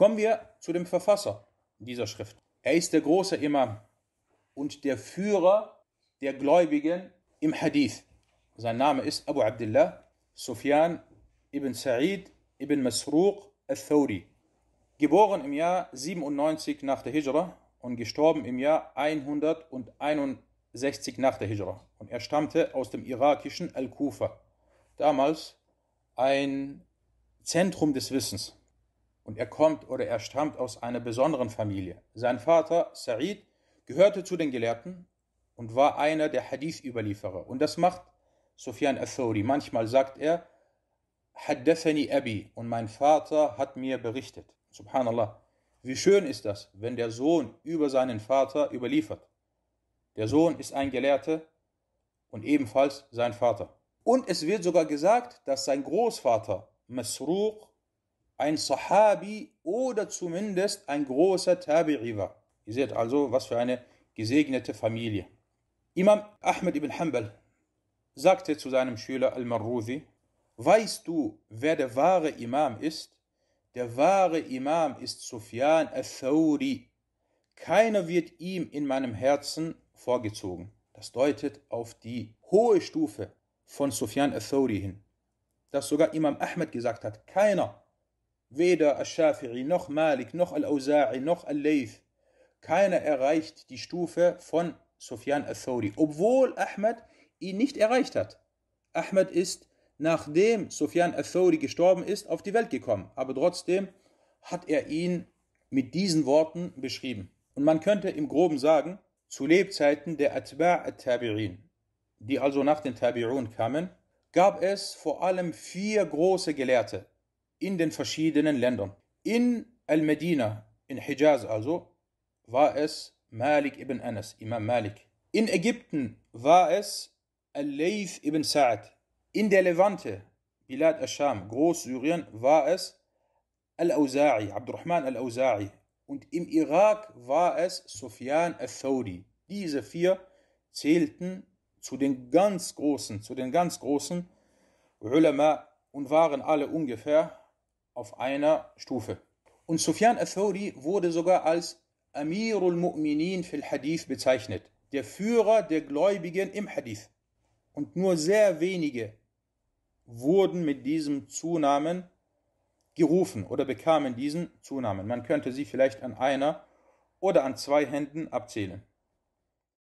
Kommen wir zu dem Verfasser dieser Schrift. Er ist der große Imam und der Führer der Gläubigen im Hadith. Sein Name ist Abu Abdullah Sufyan ibn Sa'id ibn Masruq al-Thawri. Geboren im Jahr 97 nach der Hijra und gestorben im Jahr 161 nach der Hijra. Und er stammte aus dem irakischen Al-Kufa, damals ein Zentrum des Wissens und er kommt oder er stammt aus einer besonderen Familie. Sein Vater, Sa'id, gehörte zu den Gelehrten und war einer der Hadith-Überlieferer. Und das macht Sufyan al Manchmal sagt er, Haddathani Abi, und mein Vater hat mir berichtet. Subhanallah. Wie schön ist das, wenn der Sohn über seinen Vater überliefert. Der Sohn ist ein Gelehrter und ebenfalls sein Vater. Und es wird sogar gesagt, dass sein Großvater Masruq ein Sahabi oder zumindest ein großer Tabi'i war. Ihr seht also, was für eine gesegnete Familie. Imam Ahmed ibn Hanbal sagte zu seinem Schüler Al-Marruzi, weißt du, wer der wahre Imam ist? Der wahre Imam ist Sufyan al-Thawri. Keiner wird ihm in meinem Herzen vorgezogen. Das deutet auf die hohe Stufe von Sufyan al-Thawri hin. Dass sogar Imam Ahmed gesagt hat, keiner Weder al shafii noch Malik noch Al-Auza'i noch Al-Layth. Keiner erreicht die Stufe von Sufyan al-Thawri, obwohl Ahmed ihn nicht erreicht hat. Ahmed ist, nachdem Sufyan al-Thawri gestorben ist, auf die Welt gekommen. Aber trotzdem hat er ihn mit diesen Worten beschrieben. Und man könnte im Groben sagen, zu Lebzeiten der Atba' al tabirin die also nach den Tabirun kamen, gab es vor allem vier große Gelehrte, in den verschiedenen Ländern. In Al-Medina, in Hijaz also, war es Malik ibn Anas, Imam Malik. In Ägypten war es Al-Layth ibn Sa'd. In der Levante, Bilad al-Sham, Großsyrien, war es Al-Auza'i, Abdurrahman Al-Auza'i. Und im Irak war es Sufyan al-Thawri. Diese vier zählten zu den ganz großen, zu den ganz großen Ulama und waren alle ungefähr auf einer Stufe. Und Sufyan al-Thawri wurde sogar als Amirul Mu'minin fil Hadith bezeichnet, der Führer der Gläubigen im Hadith. Und nur sehr wenige wurden mit diesem Zunamen gerufen oder bekamen diesen Zunamen. Man könnte sie vielleicht an einer oder an zwei Händen abzählen.